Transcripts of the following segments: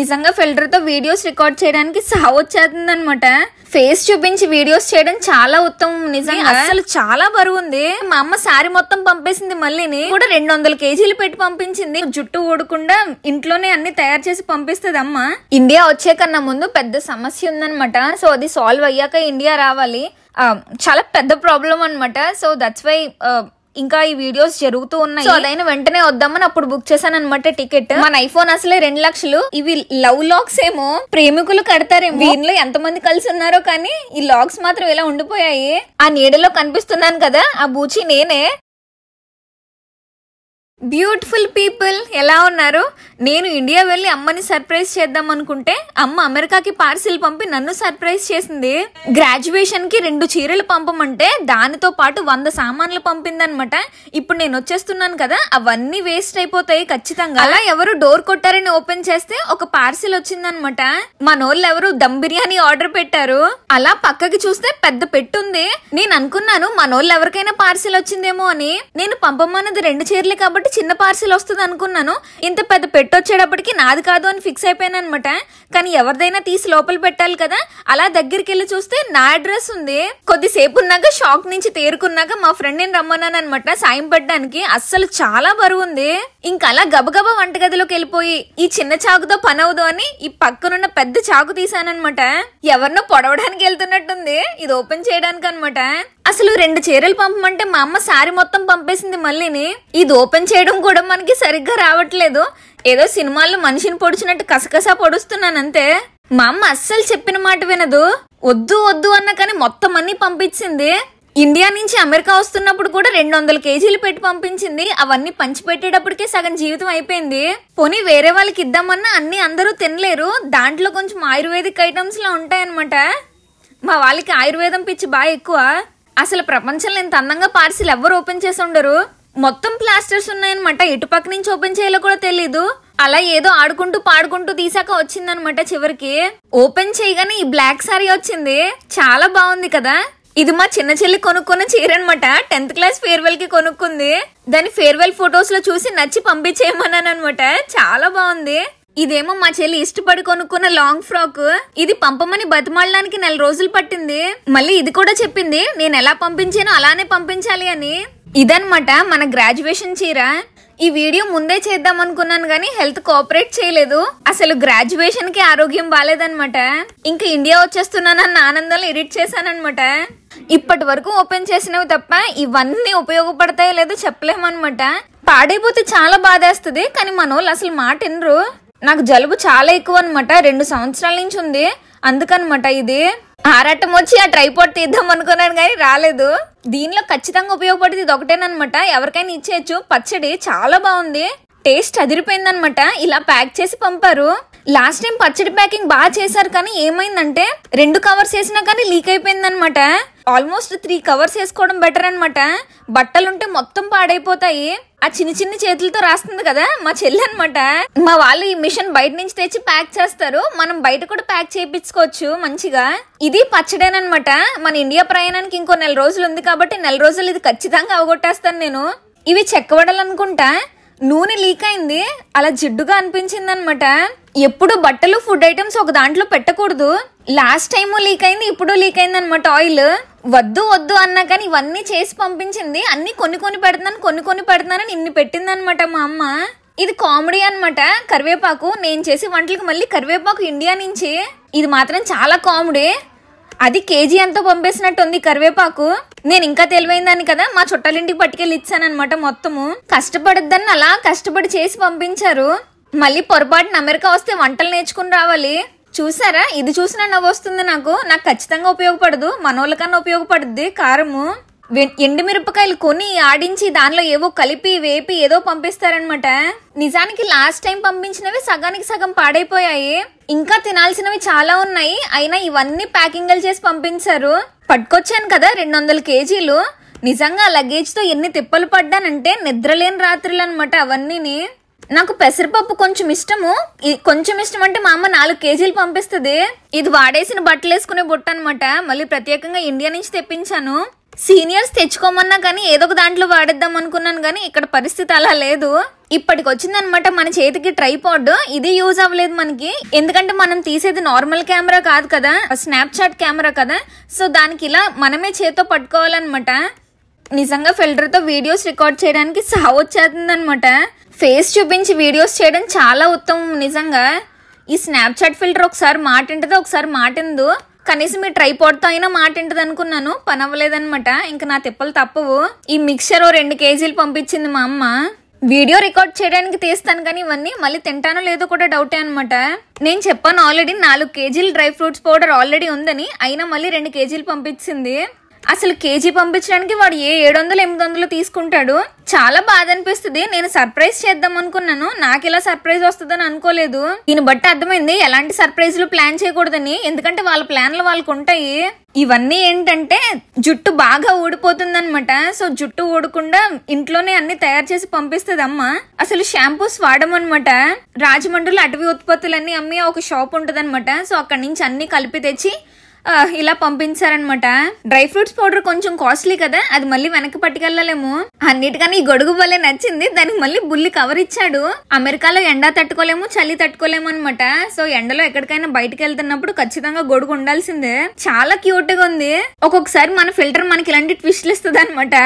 నిజంగా ఫిల్టర్తో videos record చేయడానికి సావొచ్చేస్తుంది అనమాట ఫేస్ చూపించి వీడియోస్ చేయడం చాలా ఉత్తమం నిజంగా అసలు చాలా బరువు ఉంది మా అమ్మ సారీ మొత్తం పంపేసింది మళ్ళీని కూడా రెండు వందల కేజీలు పెట్టి పంపించింది జుట్టు ఊడకుండా ఇంట్లోనే అన్ని తయారు చేసి పంపిస్తుంది అమ్మ ఇండియా వచ్చే కన్నా ముందు పెద్ద సమస్య ఉందనమాట సో అది సాల్వ్ అయ్యాక ఇండియా రావాలి చాలా పెద్ద ప్రాబ్లం అనమాట సో దట్స్ వై ఇంకా ఈ వీడియోస్ జరుగుతూ ఉన్నాయి సో అదైన వెంటనే వద్దామని అప్పుడు బుక్ చేశాను అనమాట టికెట్ మన ఐఫోన్ అసలే రెండు లక్షలు ఇవి లవ్ లాక్స్ ఏమో ప్రేమికులు కడతారేమో వీరిలో ఎంత మంది కలిసి ఉన్నారో కానీ ఈ లాక్స్ మాత్రం ఇలా ఉండిపోయాయి ఆ నీడలో కనిపిస్తున్నాను కదా ఆ బూచి నేనే బ్యూటిఫుల్ పీపుల్ ఎలా ఉన్నారు నేను ఇండియా వెళ్ళి అమ్మని సర్ప్రైజ్ చేద్దాం అనుకుంటే అమ్మ అమెరికాకి పార్సిల్ పంపి నన్ను సర్ప్రైజ్ చేసింది గ్రాడ్యుయేషన్కి రెండు చీరలు పంపమంటే దానితో పాటు వంద సామాన్లు పంపిందనమాట ఇప్పుడు నేను వచ్చేస్తున్నాను కదా అవన్నీ వేస్ట్ అయిపోతాయి ఖచ్చితంగా అలా ఎవరు డోర్ కొట్టారని ఓపెన్ చేస్తే ఒక పార్సిల్ వచ్చిందనమాట వాళ్ళు ఎవరు దమ్ బిర్యానీ ఆర్డర్ పెట్టారు అలా పక్కకి చూస్తే పెద్ద పెట్టుంది నేను అనుకున్నాను మనోళ్ళు ఎవరికైనా పార్సిల్ వచ్చిందేమో అని నేను పంపమన్నది రెండు చీరలు కాబట్టి చిన్న పార్సిల్ వస్తుంది అనుకున్నాను ఇంత పెద్ద పెట్టొచ్చేటప్పటికి నాది కాదు అని ఫిక్స్ అయిపోయాను అనమాట కానీ ఎవరిదైనా తీసి లోపల పెట్టాలి కదా అలా దగ్గరికి వెళ్ళి చూస్తే నా అడ్రస్ ఉంది కొద్దిసేపు ఉన్నాక షాక్ నుంచి తేరుకున్నాక మా ఫ్రెండ్ నేను రమ్మన్నాను అనమాట సాయం పడ్డానికి అస్సలు చాలా బరువు ఉంది ఇంకా అలా గబగబా వంటగదిలోకి వెళ్ళిపోయి ఈ చిన్న చాకుతో పనవదు అని ఈ పక్కనున్న పెద్ద చాకు తీసానమాట ఎవరినో పొడవడానికి వెళ్తున్నట్టుంది ఇది ఓపెన్ చేయడానికి అనమాట అసలు రెండు చీరలు పంపమంటే మా అమ్మ సారి మొత్తం పంపేసింది మళ్ళీని ఇది ఓపెన్ చేయడం కూడా మనకి సరిగ్గా రావట్లేదు ఏదో సినిమాల్లో మనిషిని పొడిచినట్టు కసకసా పొడుస్తున్నాను అంతే మా అమ్మ అస్సలు చెప్పిన మాట వినదు వద్దు వద్దు అన్న కానీ మొత్తం అన్ని పంపించింది ఇండియా నుంచి అమెరికా వస్తున్నప్పుడు కూడా రెండు వందల కేజీలు పెట్టి పంపించింది అవన్నీ పంచిపెట్టేటప్పటికే సగం జీవితం అయిపోయింది పోనీ వేరే వాళ్ళకి ఇద్దామన్నా అన్ని అందరూ తినలేరు దాంట్లో కొంచెం ఆయుర్వేదిక్ ఐటమ్స్ లో ఉంటాయన్నమాట మా వాళ్ళకి ఆయుర్వేదం పిచ్చి బాగా ఎక్కువ అసలు ప్రపంచంలో ఇంత అందంగా పార్సిల్ ఎవ్వరు ఓపెన్ చేసి ఉండరు మొత్తం ప్లాస్టర్స్ ఉన్నాయన్నమాట పక్క నుంచి ఓపెన్ చేయాలో కూడా తెలీదు అలా ఏదో ఆడుకుంటూ పాడుకుంటూ తీసాక వచ్చిందనమాట చివరికి ఓపెన్ చేయగానే ఈ బ్లాక్ సారీ వచ్చింది చాలా బాగుంది కదా ఇది మా చిన్న చెల్లి కొనుక్కున్న చీర అనమాట టెన్త్ క్లాస్ ఫేర్వెల్ కి కొనుక్కుంది దాని ఫేర్వెల్ ఫొటోస్ లో చూసి నచ్చి పంపించేయమన్నాను అనమాట చాలా బాగుంది ఇదేమో మా చెల్లి ఇష్టపడి కొనుక్కున్న లాంగ్ ఫ్రాక్ ఇది పంపమని బతిమాలడానికి నెల రోజులు పట్టింది మళ్ళీ ఇది కూడా చెప్పింది నేను ఎలా పంపించానో అలానే పంపించాలి అని ఇదనమాట మన గ్రాడ్యుయేషన్ చీర ఈ వీడియో ముందే చేద్దాం అనుకున్నాను కానీ హెల్త్ కోఆపరేట్ చేయలేదు అసలు గ్రాడ్యుయేషన్ కి ఆరోగ్యం బాగాలేదనమాట ఇంకా ఇండియా వచ్చేస్తున్నానన్న ఆనందంలో ఎడిట్ చేశానమాట ఇప్పటి వరకు ఓపెన్ చేసినవి తప్ప ఇవన్నీ ఉపయోగపడతాయో లేదో చెప్పలేమన్నమాట పాడైపోతే చాలా బాధేస్తుంది కానీ మన వాళ్ళు అసలు మాట వినరు నాకు జలుబు చాలా ఎక్కువ అనమాట రెండు సంవత్సరాల నుంచి ఉంది అందుకనమాట ఇది ఆరాటం వచ్చి ఆ ట్రైపోర్ట్ తీద్దాం అనుకున్నాను కానీ రాలేదు దీనిలో ఖచ్చితంగా ఉపయోగపడేది ఇది ఒకటేనమాట ఎవరికైనా ఇచ్చేయచ్చు పచ్చడి చాలా బాగుంది టేస్ట్ అదిరిపోయిందనమాట ఇలా ప్యాక్ చేసి పంపారు లాస్ట్ టైం పచ్చడి ప్యాకింగ్ బాగా చేశారు కానీ ఏమైందంటే రెండు కవర్స్ వేసినా కానీ లీక్ అయిపోయిందనమాట ఆల్మోస్ట్ త్రీ కవర్స్ వేసుకోవడం బెటర్ అనమాట బట్టలుంటే మొత్తం పాడైపోతాయి ఆ చిన్న చిన్న చేతులతో రాస్తుంది కదా మా చెల్లి అనమాట మా వాళ్ళు ఈ మిషన్ బయట నుంచి తెచ్చి ప్యాక్ చేస్తారు మనం బయట కూడా ప్యాక్ చేయించుకోవచ్చు మంచిగా ఇది పచ్చడేనమాట మన ఇండియా ప్రయాణానికి ఇంకో నెల రోజులు ఉంది కాబట్టి నెల రోజులు ఇది ఖచ్చితంగా అవగొట్టేస్తాను నేను ఇవి చెక్కవడలు అనుకుంటా నూనె లీక్ అయింది అలా జిడ్డుగా అనిపించింది అనమాట ఎప్పుడు బట్టలు ఫుడ్ ఐటమ్స్ ఒక దాంట్లో పెట్టకూడదు లాస్ట్ టైం లీక్ అయింది ఇప్పుడు లీక్ అయింది అనమాట ఆయిల్ వద్దు వద్దు అన్నా కానీ ఇవన్నీ చేసి పంపించింది అన్ని కొన్ని కొన్ని పెడుతున్నాను కొన్ని కొన్ని పెడుతున్నానని ఇన్ని పెట్టిందనమాట మా అమ్మ ఇది కామెడీ అనమాట కరివేపాకు నేను చేసే వంటలకు మళ్ళీ కరివేపాకు ఇండియా నుంచి ఇది మాత్రం చాలా కామెడీ అది కేజీ పంపేసినట్టు పంపేసినట్టుంది కరివేపాకు నేను ఇంకా తెలివైందాన్ని కదా మా చుట్టాలింటికి పట్టుకెళ్ళి ఇచ్చానమాట మొత్తము కష్టపడద్దని అలా కష్టపడి చేసి పంపించారు మళ్ళీ పొరపాటున అమెరికా వస్తే వంటలు నేర్చుకుని రావాలి చూసారా ఇది చూసినా నవ్వు వస్తుంది నాకు నాకు ఖచ్చితంగా ఉపయోగపడదు మనోళ్ళకన్నా ఉపయోగపడుద్ది కారము ఎండుమిరపకాయలు కొని ఆడించి దానిలో ఏవో కలిపి వేపి ఏదో పంపిస్తారనమాట నిజానికి లాస్ట్ టైం పంపించినవి సగానికి సగం పాడైపోయాయి ఇంకా తినాల్సినవి చాలా ఉన్నాయి అయినా ఇవన్నీ ప్యాకింగ్లు చేసి పంపించారు పట్టుకొచ్చాను కదా రెండు వందల కేజీలు నిజంగా లగేజ్తో ఎన్ని తిప్పలు పడ్డానంటే నిద్రలేని రాత్రులు అనమాట అవన్నీని నాకు పెసరపప్పు కొంచెం ఇష్టము కొంచెం ఇష్టం అంటే మా అమ్మ నాలుగు కేజీలు పంపిస్తుంది ఇది వాడేసిన బట్టలు వేసుకునే బుట్ట అనమాట మళ్ళీ ప్రత్యేకంగా ఇండియా నుంచి తెప్పించాను సీనియర్స్ తెచ్చుకోమన్నా కానీ ఏదో ఒక దాంట్లో వాడేద్దాం అనుకున్నాను కానీ ఇక్కడ పరిస్థితి అలా లేదు ఇప్పటికి వచ్చిందనమాట మన చేతికి ట్రైపాడ్ ఇది యూజ్ అవ్వలేదు మనకి ఎందుకంటే మనం తీసేది నార్మల్ కెమెరా కాదు కదా స్నాప్ చాట్ కెమెరా కదా సో దానికి ఇలా మనమే చేతితో పట్టుకోవాలన్నమాట నిజంగా ఫిల్టర్తో వీడియోస్ రికార్డ్ చేయడానికి సావొచ్చేస్తుందనమాట ఫేస్ చూపించి వీడియోస్ చేయడం చాలా ఉత్తమం నిజంగా ఈ స్నాప్చాట్ ఫిల్టర్ ఒకసారి మాటింటదో ఒకసారి మాటిందో కనీసం ఈ ట్రైపాడ్తో అయినా మాట అనుకున్నాను పని అవ్వలేదనమాట ఇంకా నా తిప్పలు తప్పవు ఈ మిక్సర్ రెండు కేజీలు పంపించింది మా అమ్మ వీడియో రికార్డ్ చేయడానికి తీస్తాను కానీ ఇవన్నీ మళ్ళీ తింటానో లేదో కూడా డౌటే అనమాట నేను చెప్పాను ఆల్రెడీ నాలుగు కేజీలు డ్రై ఫ్రూట్స్ పౌడర్ ఆల్రెడీ ఉందని అయినా మళ్ళీ రెండు కేజీలు పంపించింది అసలు కేజీ పంపించడానికి వాడు ఏ ఏడు వందలు ఎనిమిది వందలు తీసుకుంటాడు చాలా బాధ అనిపిస్తుంది నేను సర్ప్రైజ్ చేద్దాం అనుకున్నాను నాకు ఇలా సర్ప్రైజ్ వస్తుందని అనుకోలేదు దీన్ని బట్టి అర్థమైంది ఎలాంటి సర్ప్రైజ్లు ప్లాన్ చేయకూడదని ఎందుకంటే వాళ్ళ ప్లాన్లు వాళ్ళకు ఉంటాయి ఇవన్నీ ఏంటంటే జుట్టు బాగా ఊడిపోతుందనమాట సో జుట్టు ఊడకుండా ఇంట్లోనే అన్ని తయారు చేసి పంపిస్తుంది అమ్మ అసలు షాంపూస్ వాడమనమాట రాజమండ్రిలో అటవీ ఉత్పత్తులన్నీ అమ్మే ఒక షాప్ ఉంటుంది సో అక్కడి నుంచి అన్ని కలిపి తెచ్చి ఇలా పంపించారనమాట డ్రై ఫ్రూట్స్ పౌడర్ కొంచెం కాస్ట్లీ కదా అది మళ్ళీ వెనక్కి పట్టుకెళ్ళలేము అన్నిటికని ఈ గొడుగు వల్లే నచ్చింది దానికి మళ్ళీ బుల్లి కవర్ ఇచ్చాడు అమెరికాలో ఎండ తట్టుకోలేము చలి తట్టుకోలేము అనమాట సో ఎండలో ఎక్కడికైనా బయటకు వెళ్తున్నప్పుడు ఖచ్చితంగా గొడుగు ఉండాల్సిందే చాలా క్యూట్ గా ఉంది ఒక్కొక్కసారి మన ఫిల్టర్ మనకి ఇలాంటి ట్విస్ట్ ఇస్తుంది అనమాట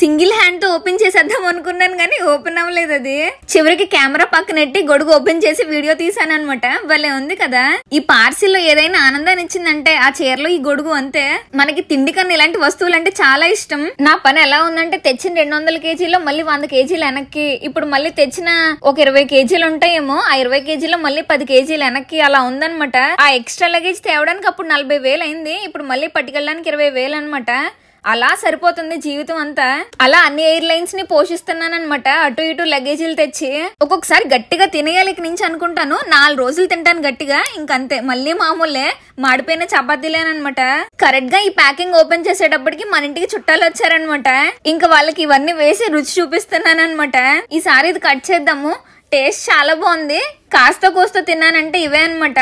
సింగిల్ హ్యాండ్ తో ఓపెన్ చేసేద్దాం అనుకున్నాను కానీ ఓపెన్ అవ్వలేదు అది చివరికి కెమెరా పక్కనెట్టి గొడుగు ఓపెన్ చేసి వీడియో తీసాను అనమాట వాళ్ళే ఉంది కదా ఈ పార్సిల్ లో ఏదైనా ఆనందాన్ని ఇచ్చిందంటే ఆ చీరలు ఈ గొడుగు అంతే మనకి తిండి కన్నా ఇలాంటి వస్తువులు అంటే చాలా ఇష్టం నా పని ఎలా ఉందంటే తెచ్చిన రెండు వందల కేజీలో మళ్ళీ వంద కేజీలు వెనక్కి ఇప్పుడు మళ్ళీ తెచ్చిన ఒక ఇరవై కేజీలు ఉంటాయేమో ఆ ఇరవై కేజీలో మళ్ళీ పది కేజీలు వెనక్కి అలా ఉందనమాట ఆ ఎక్స్ట్రా లగేజ్ తేవడానికి అప్పుడు నలభై వేలు అయింది ఇప్పుడు మళ్ళీ పట్టుకెళ్ళడానికి ఇరవై వేలు అనమాట అలా సరిపోతుంది జీవితం అంతా అలా అన్ని ఎయిర్ లైన్స్ ని పోషిస్తున్నానమాట అటు ఇటు లగేజీలు తెచ్చి ఒక్కొక్కసారి గట్టిగా తినేయాలి నుంచి అనుకుంటాను నాలుగు రోజులు తింటాను గట్టిగా ఇంకంతే మళ్ళీ మామూలే మాడిపోయిన చపాతీలేనమాట కరెక్ట్ గా ఈ ప్యాకింగ్ ఓపెన్ చేసేటప్పటికి మన ఇంటికి చుట్టాలు వచ్చారనమాట ఇంకా వాళ్ళకి ఇవన్నీ వేసి రుచి చూపిస్తున్నానమాట ఈసారి ఇది కట్ చేద్దాము టేస్ట్ చాలా బాగుంది కాస్త కోస్త తిన్నానంటే ఇవే అనమాట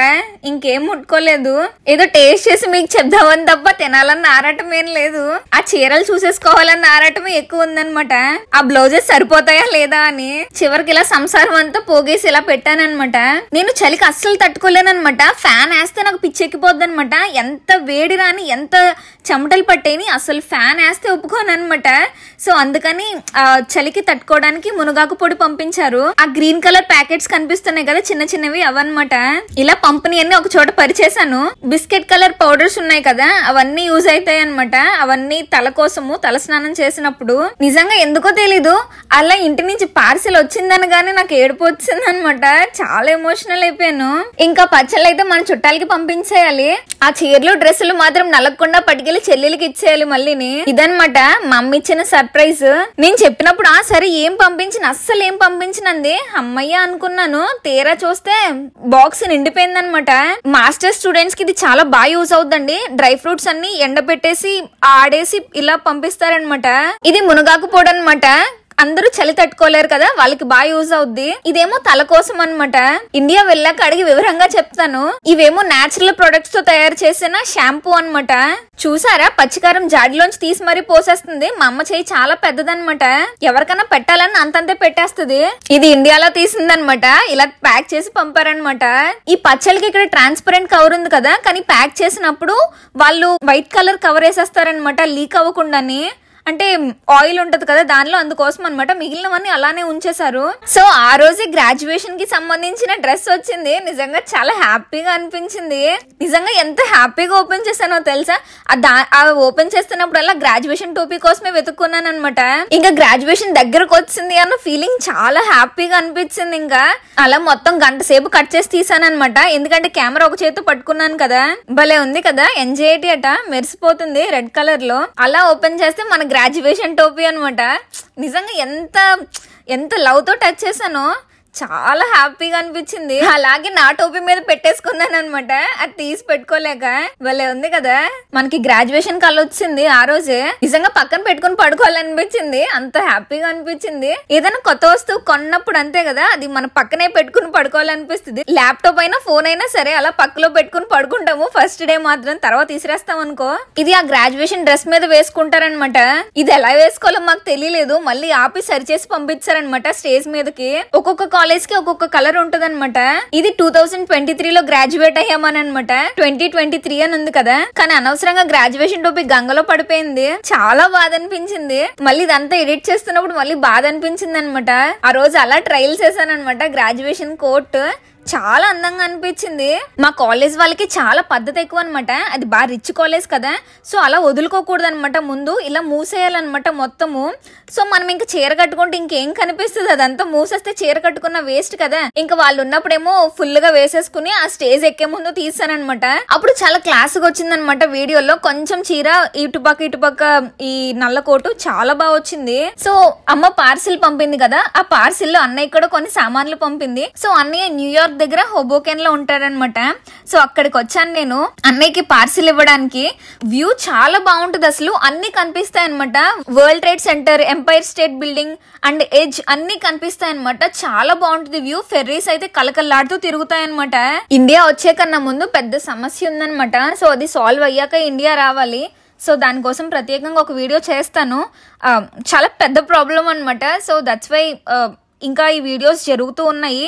ఇంకేం ముట్టుకోలేదు ఏదో టేస్ట్ చేసి మీకు చెప్దామని తప్ప తినాలన్న ఆరాటం ఏం లేదు ఆ చీరలు చూసేసుకోవాలన్న ఆరాటం ఎక్కువ ఉందనమాట ఆ బ్లౌజెస్ సరిపోతాయా లేదా అని చివరికి ఇలా సంసారం అంతా పోగేసి ఇలా పెట్టానమాట నేను చలికి అస్సలు తట్టుకోలేనమాట ఫ్యాన్ వేస్తే నాకు పిచ్చెక్కిపోద్ది అనమాట ఎంత వేడి రాని ఎంత చెమటలు పట్టేని అసలు ఫ్యాన్ వేస్తే ఒప్పుకోనమాట సో అందుకని చలికి తట్టుకోవడానికి మునగాకు పొడి పంపించారు ఆ గ్రీన్ కలర్ ప్యాకెట్స్ కనిపిస్తున్నాయి కదా చిన్న చిన్నవి అవన్నమాట ఇలా పంపిణీ అన్ని ఒక చోట పరిచేసాను బిస్కెట్ కలర్ పౌడర్స్ ఉన్నాయి కదా అవన్నీ యూజ్ అవుతాయి అనమాట అవన్నీ తల కోసము తల స్నానం చేసినప్పుడు నిజంగా ఎందుకో తెలీదు అలా ఇంటి నుంచి పార్సిల్ గానీ నాకు ఏడుపు వచ్చింది అనమాట చాలా ఎమోషనల్ అయిపోయాను ఇంకా పచ్చళ్ళు అయితే మన చుట్టాలకి పంపించేయాలి ఆ చీరలు డ్రెస్సులు మాత్రం నలగకుండా పట్టుకెళ్లి చెల్లెలకి ఇచ్చేయాలి మళ్ళీని ఇదనమాట మమ్మీ ఇచ్చిన సర్ప్రైజ్ నేను చెప్పినప్పుడు ఆ సరే ఏం పంపించిన అస్సలు ఏం పంపించినంది అమ్మ అమ్మయ్య అనుకున్నాను తీరా చూస్తే బాక్స్ నిండిపోయిందనమాట మాస్టర్ స్టూడెంట్స్ కి ఇది చాలా బాగా యూజ్ అవుతుందండి డ్రై ఫ్రూట్స్ అన్ని ఎండబెట్టేసి ఆడేసి ఇలా పంపిస్తారనమాట ఇది మునగాకు పొడి అనమాట అందరూ చలి తట్టుకోలేరు కదా వాళ్ళకి బాగా యూజ్ అవుద్ది ఇదేమో తల కోసం అనమాట ఇండియా వెళ్ళాక అడిగి వివరంగా చెప్తాను ఇవేమో నాచురల్ ప్రొడక్ట్స్ తో తయారు చేసిన షాంపూ అనమాట చూసారా పచ్చికారం జాడిలోంచి తీసి మరీ పోసేస్తుంది మా అమ్మ చేయి చాలా పెద్దదనమాట ఎవరికైనా పెట్టాలని అంతంతే పెట్టేస్తుంది ఇది ఇండియాలో తీసిందనమాట ఇలా ప్యాక్ చేసి పంపారనమాట ఈ పచ్చళ్ళకి ఇక్కడ ట్రాన్స్పరెంట్ కవర్ ఉంది కదా కానీ ప్యాక్ చేసినప్పుడు వాళ్ళు వైట్ కలర్ కవర్ వేసేస్తారనమాట లీక్ అవ్వకుండా అంటే ఆయిల్ ఉంటది కదా దానిలో అందుకోసం అనమాట మిగిలినవన్నీ అలానే ఉంచేశారు సో ఆ రోజే గ్రాడ్యుయేషన్ కి సంబంధించిన డ్రెస్ వచ్చింది నిజంగా చాలా హ్యాపీగా అనిపించింది నిజంగా ఎంత హ్యాపీగా ఓపెన్ చేశానో తెలుసా ఓపెన్ ఓపెన్ అలా గ్రాడ్యుయేషన్ టోపీ కోసమే వెతుక్కున్నాను అనమాట ఇంకా గ్రాడ్యుయేషన్ దగ్గరకు వచ్చింది అన్న ఫీలింగ్ చాలా హ్యాపీగా అనిపించింది ఇంకా అలా మొత్తం గంట సేపు కట్ చేసి తీసాను అనమాట ఎందుకంటే కెమెరా ఒక చేతి పట్టుకున్నాను కదా భలే ఉంది కదా ఎన్జేటి అట మెరిసిపోతుంది రెడ్ కలర్ లో అలా ఓపెన్ చేస్తే మన గ్రాడ్యుయేషన్ టోపీ అనమాట నిజంగా ఎంత ఎంత లవ్తో టచ్ చేశానో చాలా హ్యాపీగా అనిపించింది అలాగే నా టోపీ మీద పెట్టేసుకున్నాను అనమాట అది తీసి పెట్టుకోలేక వాళ్ళే ఉంది కదా మనకి గ్రాడ్యుయేషన్ కళ వచ్చింది ఆ రోజే నిజంగా పక్కన పెట్టుకుని పడుకోవాలనిపించింది అంత హ్యాపీగా అనిపించింది ఏదైనా కొత్త వస్తువు కొన్నప్పుడు అంతే కదా అది మన పక్కనే పెట్టుకుని పడుకోవాలనిపిస్తుంది ల్యాప్టాప్ అయినా ఫోన్ అయినా సరే అలా పక్కలో పెట్టుకుని పడుకుంటాము ఫస్ట్ డే మాత్రం తర్వాత తీసిరేస్తాం అనుకో ఇది ఆ గ్రాడ్యుయేషన్ డ్రెస్ మీద వేసుకుంటారనమాట ఇది ఎలా వేసుకోవాలో మాకు తెలియలేదు మళ్ళీ ఆపి సరిచేసి పంపించారనమాట స్టేజ్ మీదకి ఒక్కొక్క కాలేజ్ కి ఒక్కొక్క కలర్ ఉంటది అనమాట ఇది టూ థౌసండ్ ట్వంటీ త్రీ లో గ్రాడ్యుయేట్ అయ్యామని అనమాట ట్వంటీ ట్వంటీ త్రీ అని ఉంది కదా కానీ అనవసరంగా గ్రాడ్యుయేషన్ టోపీ గంగలో పడిపోయింది చాలా బాధ అనిపించింది మళ్ళీ ఇదంతా ఎడిట్ చేస్తున్నప్పుడు మళ్ళీ బాధ అనిపించింది అనమాట ఆ రోజు అలా ట్రయల్ చేశాను అనమాట గ్రాడ్యుయేషన్ కోర్టు చాలా అందంగా అనిపించింది మా కాలేజ్ వాళ్ళకి చాలా పద్ధతి ఎక్కువ అనమాట అది బాగా రిచ్ కాలేజ్ కదా సో అలా వదులుకోకూడదు అనమాట ముందు ఇలా మూసేయాలన్నమాట మొత్తము సో మనం ఇంకా చీర కట్టుకుంటే ఇంకేం కనిపిస్తుంది అదంతా మూసేస్తే చీర కట్టుకున్న వేస్ట్ కదా ఇంకా వాళ్ళు ఉన్నప్పుడేమో ఫుల్ గా వేసేసుకుని ఆ స్టేజ్ ఎక్కే ముందు తీసానమాట అప్పుడు చాలా క్లాస్ గా వచ్చిందనమాట వీడియోలో కొంచెం చీర ఇటుపక్క ఇటుపక్క ఈ నల్ల కోటు చాలా బాగా వచ్చింది సో అమ్మ పార్సిల్ పంపింది కదా ఆ పార్సిల్ అన్నయ్య కూడా కొన్ని సామాన్లు పంపింది సో అన్నయ్య న్యూయార్క్ పార్క్ దగ్గర హోబోకెన్ లో ఉంటారనమాట సో అక్కడికి వచ్చాను నేను అన్నయ్యకి పార్సిల్ ఇవ్వడానికి వ్యూ చాలా బాగుంటుంది అసలు అన్ని కనిపిస్తాయి అనమాట World Trade Center Empire State Building and Edge అన్ని కనిపిస్తాయి అనమాట చాలా బాగుంటుంది వ్యూ ఫెర్రీస్ అయితే కలకల్లాడుతూ తిరుగుతాయి అనమాట ఇండియా వచ్చే కన్నా ముందు పెద్ద సమస్య ఉందనమాట సో అది సాల్వ్ అయ్యాక ఇండియా రావాలి సో దానికోసం ప్రత్యేకంగా ఒక వీడియో చేస్తాను చాలా పెద్ద ప్రాబ్లం అనమాట సో దట్స్ వై ఇంకా ఈ వీడియోస్ జరుగుతూ ఉన్నాయి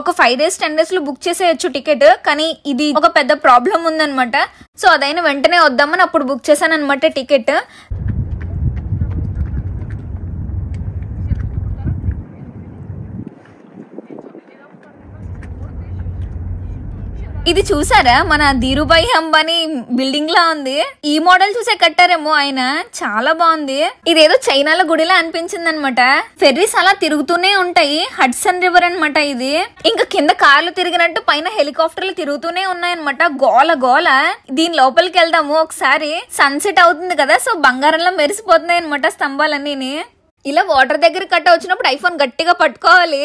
ఒక ఫైవ్ డేస్ టెన్ డేస్ లో బుక్ చేసేయచ్చు టికెట్ కానీ ఇది ఒక పెద్ద ప్రాబ్లం ఉందనమాట సో అదైనా వెంటనే వద్దామని అప్పుడు బుక్ చేశాను అనమాట టికెట్ ఇది చూసారా మన ధీరుభాయ్ అంబానీ బిల్డింగ్ లా ఉంది ఈ మోడల్ చూసే కట్టారేమో ఆయన చాలా బాగుంది ఇదేదో చైనాల గుడిలా అనిపించింది అనమాట ఫెర్రీస్ అలా తిరుగుతూనే ఉంటాయి హడ్సన్ రివర్ అనమాట ఇది ఇంకా కింద కార్లు తిరిగినట్టు పైన హెలికాప్టర్లు తిరుగుతూనే ఉన్నాయన్నమాట గోల గోల దీని లోపలికి వెళ్దాము ఒకసారి సన్సెట్ అవుతుంది కదా సో బంగారంలో మెరిసిపోతున్నాయి అనమాట స్తంభాలన్నీ ఇలా వాటర్ దగ్గర కట్ట వచ్చినప్పుడు ఐఫోన్ గట్టిగా పట్టుకోవాలి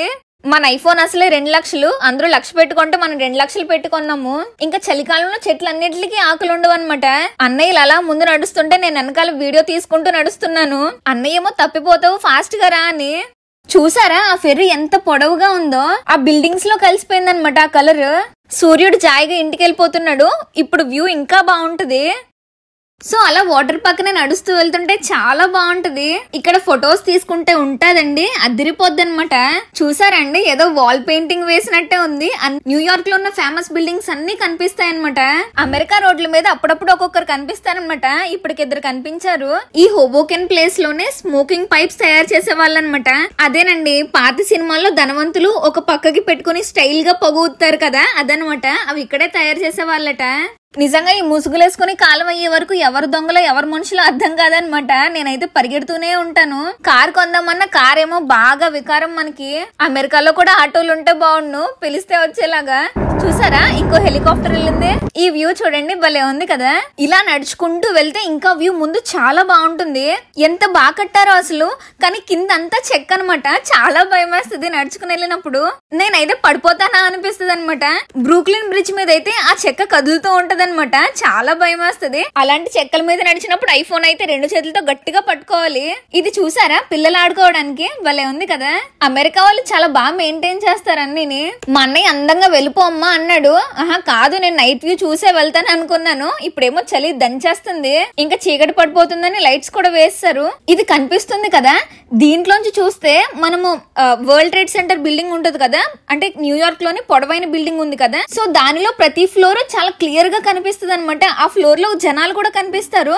మన ఐఫోన్ అసలే రెండు లక్షలు అందరూ లక్ష పెట్టుకుంటే మనం రెండు లక్షలు పెట్టుకున్నాము ఇంకా చలికాలంలో చెట్లు అన్నిటికీ ఆకులు ఉండవు అనమాట అన్నయ్యలు అలా ముందు నడుస్తుంటే నేను వెనకాల వీడియో తీసుకుంటూ నడుస్తున్నాను అన్నయ్య ఏమో తప్పిపోతావు ఫాస్ట్ గా రా అని చూసారా ఆ ఫెర్రీ ఎంత పొడవుగా ఉందో ఆ బిల్డింగ్స్ లో కలిసిపోయిందనమాట ఆ కలర్ సూర్యుడు జాయిగా ఇంటికి వెళ్ళిపోతున్నాడు ఇప్పుడు వ్యూ ఇంకా బాగుంటుంది సో అలా వాటర్ పక్కనే నడుస్తూ వెళ్తుంటే చాలా బాగుంటది ఇక్కడ ఫొటోస్ తీసుకుంటే ఉంటదండి అదిరిపోద్ది అనమాట చూసారండి ఏదో వాల్ పెయింటింగ్ వేసినట్టే ఉంది న్యూయార్క్ లో ఉన్న ఫేమస్ బిల్డింగ్స్ అన్ని కనిపిస్తాయి అనమాట అమెరికా రోడ్ల మీద అప్పుడప్పుడు ఒక్కొక్కరు కనిపిస్తారనమాట ఇద్దరు కనిపించారు ఈ హోబోకెన్ ప్లేస్ లోనే స్మోకింగ్ పైప్స్ తయారు చేసే వాళ్ళనమాట అదేనండి పాత సినిమాల్లో ధనవంతులు ఒక పక్కకి పెట్టుకుని స్టైల్ గా పొగుతారు కదా అదనమాట అవి ఇక్కడే తయారు చేసే వాళ్ళట నిజంగా ఈ ముసుగులేసుకుని కాలం అయ్యే వరకు ఎవరు దొంగలు ఎవరు మనుషులు అర్థం కాదనమాట నేనైతే పరిగెడుతూనే ఉంటాను కార్ కొందామన్న కార్ ఏమో బాగా వికారం మనకి అమెరికాలో కూడా ఆటోలు ఉంటే బాగుండు పిలిస్తే వచ్చేలాగా చూసారా ఇంకో హెలికాప్టర్ వెళ్ళింది ఈ వ్యూ చూడండి భలే ఉంది కదా ఇలా నడుచుకుంటూ వెళ్తే ఇంకా వ్యూ ముందు చాలా బాగుంటుంది ఎంత బాగా కట్టారో అసలు కానీ కింద అంతా చెక్క అనమాట చాలా భయం వేస్తుంది నడుచుకుని వెళ్ళినప్పుడు నేనైతే పడిపోతానా అనిపిస్తుంది అనమాట బ్రూక్లిన్ బ్రిడ్జ్ మీద అయితే ఆ చెక్క కదులుతూ ఉంటది అనమాట చాలా భయం వస్తుంది అలాంటి చెక్కల మీద నడిచినప్పుడు ఐఫోన్ అయితే రెండు చేతులతో గట్టిగా పట్టుకోవాలి ఇది చూసారా పిల్లలు ఆడుకోవడానికి వాళ్ళే ఉంది కదా అమెరికా వాళ్ళు చాలా బాగా మెయింటైన్ చేస్తారు అన్నిని మా అన్నయ్య అందంగా వెళ్ళిపోమ్మా అన్నాడు ఆహా కాదు నేను నైట్ వ్యూ చూసే వెళ్తాను అనుకున్నాను ఇప్పుడేమో చలి దంచేస్తుంది ఇంకా చీకటి పడిపోతుందని లైట్స్ కూడా వేస్తారు ఇది కనిపిస్తుంది కదా దీంట్లోంచి చూస్తే మనము వరల్డ్ ట్రేడ్ సెంటర్ బిల్డింగ్ ఉంటుంది కదా అంటే న్యూయార్క్ లోని పొడవైన బిల్డింగ్ ఉంది కదా సో దానిలో ప్రతి ఫ్లోర్ చాలా క్లియర్ గా కనిపిస్తుంది అనమాట ఆ ఫ్లోర్లో జనాలు కూడా కనిపిస్తారు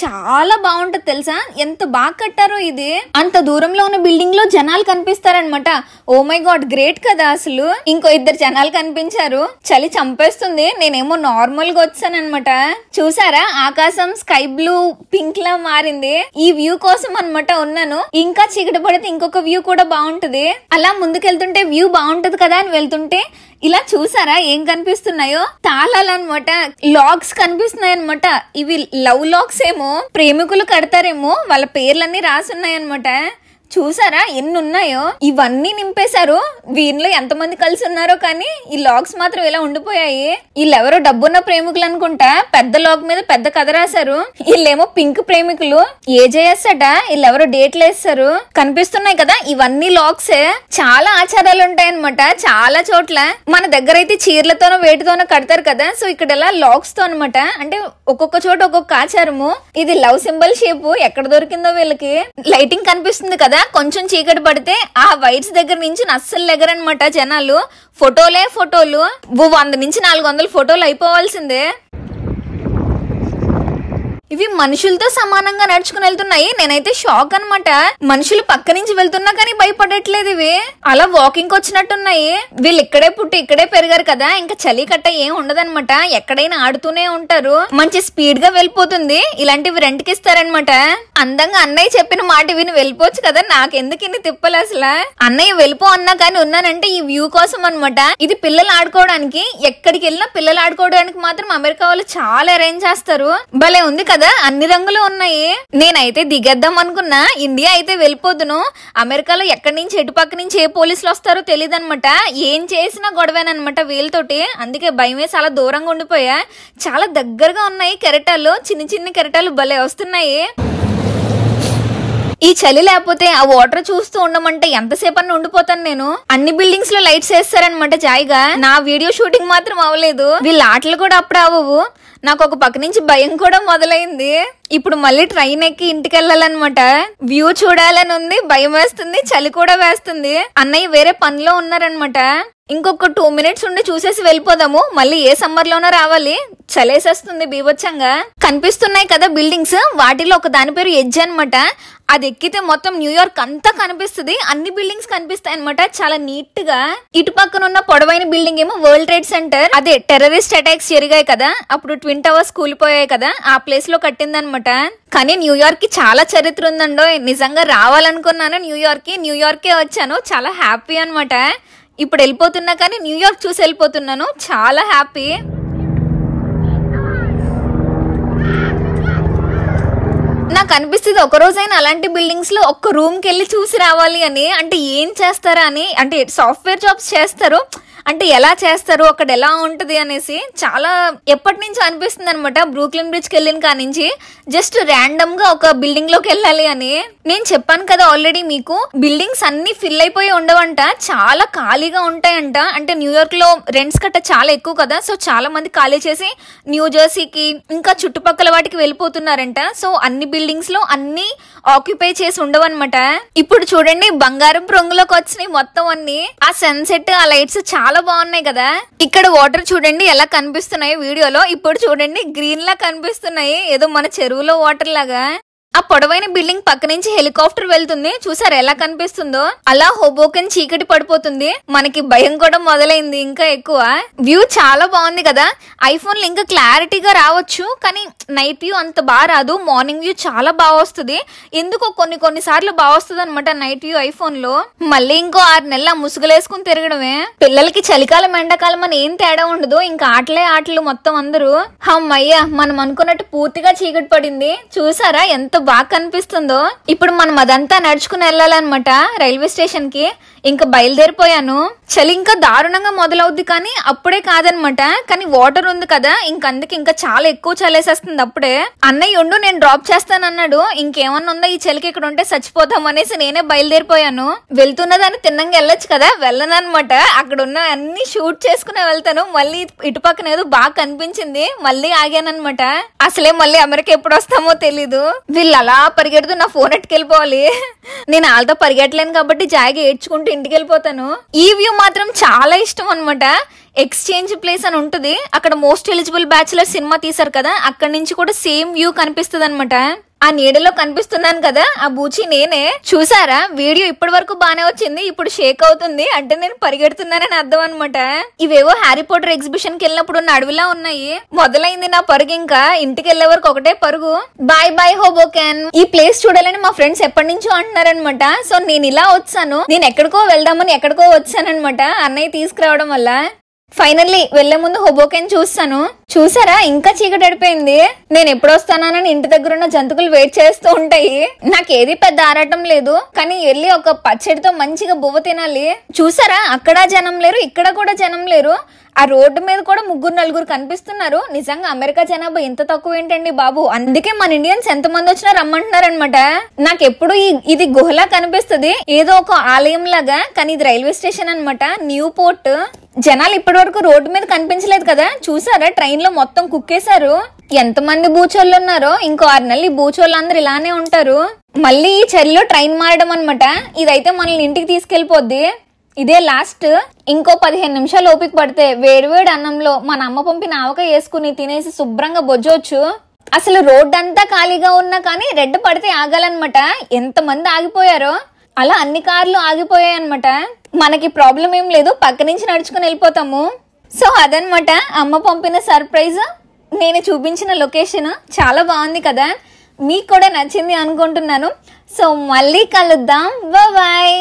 చాలా బాగుంటుంది తెలుసా ఎంత బాగా కట్టారో ఇది అంత దూరంలో ఉన్న బిల్డింగ్ లో జనాలు కనిపిస్తారనమాట oh oh my God great కదా అసలు ఇంకో ఇద్దరు జనాలు కనిపించారు చలి చంపేస్తుంది నేనేమో నార్మల్ గా వచ్చానమాట చూసారా ఆకాశం స్కై బ్లూ పింక్ లా మారింది ఈ వ్యూ కోసం అనమాట ఉన్నాను ఇంకా చీకటి పడితే ఇంకొక వ్యూ కూడా బాగుంటది అలా ముందుకెళ్తుంటే వ్యూ బాగుంటది కదా అని వెళ్తుంటే ఇలా చూసారా ఏం కనిపిస్తున్నాయో తాళాలు అనమాట లాగ్స్ కనిపిస్తున్నాయి అనమాట ఇవి లవ్ లాగ్స్ ఏమో ప్రేమికులు కడతారేమో వాళ్ళ పేర్లన్నీ రాసున్నాయి అనమాట చూసారా ఎన్ని ఉన్నాయో ఇవన్నీ నింపేశారు వీరిలో ఎంతమంది కలిసి ఉన్నారో కానీ ఈ లాగ్స్ మాత్రం ఇలా ఉండిపోయాయి వీళ్ళెవరో డబ్బున్న ప్రేమికులు అనుకుంటా పెద్ద లాగ్ మీద పెద్ద కథ రాశారు వీళ్ళేమో పింక్ ప్రేమికులు ఏ చేయొచ్చట వీళ్ళెవరో డేట్లు వేస్తారు కనిపిస్తున్నాయి కదా ఇవన్నీ లాగ్సే చాలా ఆచారాలు ఉంటాయన్నమాట చాలా చోట్ల మన దగ్గర అయితే చీరలతోనో వేటితోనో కడతారు కదా సో ఇక్కడ ఇలా లాగ్స్ తో అనమాట అంటే ఒక్కొక్క చోట ఒక్కొక్క ఆచారము ఇది లవ్ సింబల్ షేప్ ఎక్కడ దొరికిందో వీళ్ళకి లైటింగ్ కనిపిస్తుంది కదా కదా కొంచెం చీకటి పడితే ఆ వైర్స్ దగ్గర నుంచి నస్సలు ఎగరనమాట జనాలు ఫోటోలే ఫోటోలు వంద నుంచి నాలుగు వందల ఫోటోలు అయిపోవాల్సిందే ఇవి మనుషులతో సమానంగా నడుచుకుని వెళ్తున్నాయి నేనైతే షాక్ అనమాట మనుషులు పక్క నుంచి వెళ్తున్నా కానీ భయపడట్లేదు ఇవి అలా వాకింగ్ వచ్చినట్టున్నాయి వీళ్ళు ఇక్కడే పుట్టి ఇక్కడే పెరిగారు కదా ఇంకా చలి కట్ట ఏం ఉండదనమాట ఎక్కడైనా ఆడుతూనే ఉంటారు మంచి స్పీడ్ గా వెళ్ళిపోతుంది ఇలాంటివి రెంట్ కి ఇస్తారనమాట అందంగా అన్నయ్య చెప్పిన మాట విని వెళ్ళిపోవచ్చు కదా నాకెందుకు ఇన్ని తిప్పలు అసలు అన్నయ్య వెళ్ళిపో అన్నా కానీ ఉన్నానంటే ఈ వ్యూ కోసం అనమాట ఇది పిల్లలు ఆడుకోవడానికి ఎక్కడికి వెళ్ళినా పిల్లలు ఆడుకోవడానికి మాత్రం అమెరికా వాళ్ళు చాలా అరేంజ్ చేస్తారు భలే ఉంది కదా కదా అన్ని రంగులు ఉన్నాయి నేనైతే దిగేద్దాం అనుకున్నా ఇండియా అయితే వెళ్ళిపోదును అమెరికాలో ఎక్కడి నుంచి ఎటు పక్క నుంచి ఏ పోలీసులు వస్తారో తెలియదు అనమాట ఏం చేసినా గొడవేనమాట వీళ్ళతోటి అందుకే భయం వేసి అలా దూరంగా ఉండిపోయా చాలా దగ్గరగా ఉన్నాయి కెరటాలు చిన్న చిన్న కెరటాలు భలే వస్తున్నాయి ఈ చలి లేకపోతే ఆ వాటర్ చూస్తూ ఉండమంటే ఎంతసేపు అన్న ఉండిపోతాను నేను అన్ని బిల్డింగ్స్ లో లైట్స్ వేస్తారనమాట జాయిగా నా వీడియో షూటింగ్ మాత్రం అవ్వలేదు వీళ్ళ ఆటలు కూడా అప్పుడు అవ్వవు నాకు ఒక పక్క నుంచి భయం కూడా మొదలైంది ఇప్పుడు మళ్ళీ ట్రైన్ ఎక్కి ఇంటికి వెళ్ళాలన్నమాట వ్యూ చూడాలని ఉంది భయం వేస్తుంది చలి కూడా వేస్తుంది అన్నయ్య వేరే పనిలో ఉన్నారనమాట ఇంకొక టూ మినిట్స్ ఉండి చూసేసి వెళ్ళిపోదాము మళ్ళీ ఏ సమ్మర్లోనో రావాలి చలేసేస్తుంది బీభత్సంగా కనిపిస్తున్నాయి కదా బిల్డింగ్స్ వాటిలో ఒక దాని పేరు ఎడ్జ్ అనమాట అది ఎక్కితే మొత్తం న్యూయార్క్ అంతా కనిపిస్తుంది అన్ని బిల్డింగ్స్ కనిపిస్తాయి అనమాట చాలా నీట్ గా ఇటు పక్కన ఉన్న పొడవైన బిల్డింగ్ ఏమో వరల్డ్ ట్రేడ్ సెంటర్ అదే టెర్రరిస్ట్ అటాక్స్ జరిగాయి కదా అప్పుడు ట్విన్ టవర్స్ కూలిపోయాయి కదా ఆ ప్లేస్ లో కట్టిందనమాట కానీ న్యూయార్క్ కి చాలా చరిత్ర ఉందండో నిజంగా రావాలనుకున్నాను న్యూయార్క్ కి కే వచ్చాను చాలా హ్యాపీ అనమాట ఇప్పుడు వెళ్ళిపోతున్నా కానీ న్యూయార్క్ చూసి వెళ్ళిపోతున్నాను చాలా హ్యాపీ నాకు అనిపిస్తుంది ఒక రోజైనా అలాంటి బిల్డింగ్స్ లో ఒక్క రూమ్కి వెళ్ళి చూసి రావాలి అని అంటే ఏం చేస్తారా అని అంటే సాఫ్ట్వేర్ జాబ్స్ చేస్తారు అంటే ఎలా చేస్తారు అక్కడ ఎలా ఉంటుంది అనేసి చాలా ఎప్పటి నుంచి అనిపిస్తుంది అనమాట బ్రూక్లిన్ బ్రిడ్జ్కి వెళ్ళిన కానించి నుంచి జస్ట్ ర్యాండమ్ గా ఒక బిల్డింగ్ లోకి వెళ్ళాలి అని నేను చెప్పాను కదా ఆల్రెడీ మీకు బిల్డింగ్స్ అన్ని ఫిల్ అయిపోయి ఉండవంట చాలా ఖాళీగా ఉంటాయంట అంటే న్యూయార్క్ లో రెంట్స్ కట్ట చాలా ఎక్కువ కదా సో చాలా మంది ఖాళీ చేసి న్యూ జెర్సీకి ఇంకా చుట్టుపక్కల వాటికి వెళ్ళిపోతున్నారంట సో అన్ని బిల్డింగ్స్ లో అన్ని ఆక్యుపై చేసి ఉండవన్నమాట ఇప్పుడు చూడండి బంగారం రంగులోకి వచ్చినాయి మొత్తం అన్ని ఆ సన్సెట్ ఆ లైట్స్ చాలా చాలా బాగున్నాయి కదా ఇక్కడ వాటర్ చూడండి ఎలా కనిపిస్తున్నాయి వీడియోలో ఇప్పుడు చూడండి గ్రీన్ లా కనిపిస్తున్నాయి ఏదో మన చెరువులో వాటర్ లాగా ఆ పొడవైన బిల్డింగ్ పక్క నుంచి హెలికాప్టర్ వెళ్తుంది చూసారు ఎలా కనిపిస్తుందో అలా హోబోకెన్ చీకటి పడిపోతుంది మనకి భయం కూడా మొదలైంది ఇంకా ఎక్కువ వ్యూ చాలా బాగుంది కదా ఐఫోన్ లో ఇంకా క్లారిటీగా రావచ్చు కానీ నైట్ వ్యూ అంత బాగా రాదు మార్నింగ్ వ్యూ చాలా బాగా వస్తుంది ఎందుకో కొన్ని కొన్ని సార్లు బాగా వస్తుంది అనమాట నైట్ వ్యూ ఐఫోన్ లో మళ్ళీ ఇంకో ఆరు నెలల ముసుగులేసుకుని తిరగడమే పిల్లలకి చలికాలం ఎండాకాలం అని ఏం తేడా ఉండదు ఇంకా ఆటలే ఆటలు మొత్తం అందరూ హమ్మయ్యా మనం అనుకున్నట్టు పూర్తిగా చీకటి పడింది చూసారా ఎంత బాగా కనిపిస్తుందో ఇప్పుడు మనం అదంతా నడుచుకుని వెళ్ళాలన్నమాట రైల్వే స్టేషన్ కి ఇంకా బయలుదేరిపోయాను చలి ఇంకా దారుణంగా మొదలవుద్ది కానీ అప్పుడే కాదనమాట కానీ వాటర్ ఉంది కదా ఇంక అందుకే ఇంకా చాలా ఎక్కువ చలేసేస్తుంది అప్పుడే అన్నయ్య ఉండు నేను డ్రాప్ చేస్తాను అన్నాడు ఇంకేమన్నా ఉందా ఈ చలికి ఇక్కడ ఉంటే చచ్చిపోతాం అనేసి నేనే బయలుదేరిపోయాను వెళ్తున్నదాన్ని తిన్నంగా వెళ్ళొచ్చు కదా వెళ్ళనమాట అక్కడ ఉన్న అన్ని షూట్ చేసుకునే వెళ్తాను మళ్ళీ ఇటు పక్కన ఏదో బాగా కనిపించింది మళ్ళీ ఆగానమాట అసలే మళ్ళీ అమెరికా ఎప్పుడు వస్తామో తెలీదు వీళ్ళు వీళ్ళు అలా పరిగెడుతూ నా ఫోన్ ఎట్టుకెళ్ళిపోవాలి నేను వాళ్ళతో పరిగెట్టలేను కాబట్టి జాగా ఏడ్చుకుంటూ ఇంటికి వెళ్ళిపోతాను ఈ వ్యూ మాత్రం చాలా ఇష్టం అనమాట ఎక్స్చేంజ్ ప్లేస్ అని ఉంటుంది అక్కడ మోస్ట్ ఎలిజిబుల్ బ్యాచులర్ సినిమా తీసారు కదా అక్కడ నుంచి కూడా సేమ్ వ్యూ కనిపిస్తుంది అనమాట ఆ నీడలో కనిపిస్తున్నాను కదా ఆ బూచి నేనే చూసారా వీడియో ఇప్పటి వరకు బానే వచ్చింది ఇప్పుడు షేక్ అవుతుంది అంటే నేను పరిగెడుతున్నానని అర్థం అనమాట ఇవేవో హ్యారీ పోటర్ ఎగ్జిబిషన్ కి వెళ్ళినప్పుడు అడవిలా ఉన్నాయి మొదలైంది నా పరుగు ఇంకా ఇంటికి వెళ్ళే వరకు ఒకటే పరుగు బాయ్ బాయ్ క్యాన్ ఈ ప్లేస్ చూడాలని మా ఫ్రెండ్స్ ఎప్పటి నుంచో అంటున్నారనమాట సో నేను ఇలా వచ్చాను నేను ఎక్కడికో వెళ్దామని ఎక్కడికో వచ్చానమాట అన్నయ్య తీసుకురావడం వల్ల ఫైనల్లీ వెళ్లే ముందు హొబోకెన్ చూస్తాను చూసారా ఇంకా చీకటి అడిపోయింది నేను ఎప్పుడు వస్తానని ఇంటి దగ్గర ఉన్న జంతువులు వెయిట్ చేస్తూ ఉంటాయి నాకేది పెద్ద ఆరాటం లేదు కానీ వెళ్ళి ఒక పచ్చడితో మంచిగా బువ్వ తినాలి చూసారా అక్కడ జనం లేరు ఇక్కడ కూడా జనం లేరు ఆ రోడ్డు మీద కూడా ముగ్గురు నలుగురు కనిపిస్తున్నారు నిజంగా అమెరికా జనాభా ఇంత తక్కువ ఏంటండి బాబు అందుకే మన ఇండియన్స్ ఎంత మంది వచ్చినా రమ్మంటున్నారు అనమాట నాకు ఎప్పుడు ఇది గుహలా కనిపిస్తుంది ఏదో ఒక ఆలయం లాగా కానీ ఇది రైల్వే స్టేషన్ అనమాట న్యూ పోర్ట్ జనాలు ఇప్పటి వరకు రోడ్డు మీద కనిపించలేదు కదా చూసారా ట్రైన్ లో మొత్తం కుక్కేశారు ఎంత మంది బూచోళ్ళు ఉన్నారో ఇంకో ఆరు నెలలు ఈ బూచోళ్ళు అందరు ఇలానే ఉంటారు మళ్ళీ ఈ చర్యలో ట్రైన్ మారడం అనమాట ఇదైతే మనల్ని ఇంటికి తీసుకెళ్లిపోద్ది ఇదే లాస్ట్ ఇంకో పదిహేను నిమిషాలు ఓపిక పడితే వేడివేడి అన్నంలో మన అమ్మ పంపిన ఆవక వేసుకుని తినేసి శుభ్రంగా బొజ్జొచ్చు అసలు రోడ్ అంతా ఖాళీగా ఉన్నా కానీ రెడ్ పడితే ఆగాలన్నమాట ఎంతమంది ఆగిపోయారో అలా అన్ని కార్లు ఆగిపోయాయి అనమాట మనకి ప్రాబ్లం ఏం లేదు పక్క నుంచి నడుచుకుని వెళ్ళిపోతాము సో అదనమాట అమ్మ పంపిన సర్ప్రైజ్ నేను చూపించిన లొకేషన్ చాలా బాగుంది కదా మీకు కూడా నచ్చింది అనుకుంటున్నాను సో మళ్ళీ కలుద్దాం బాయ్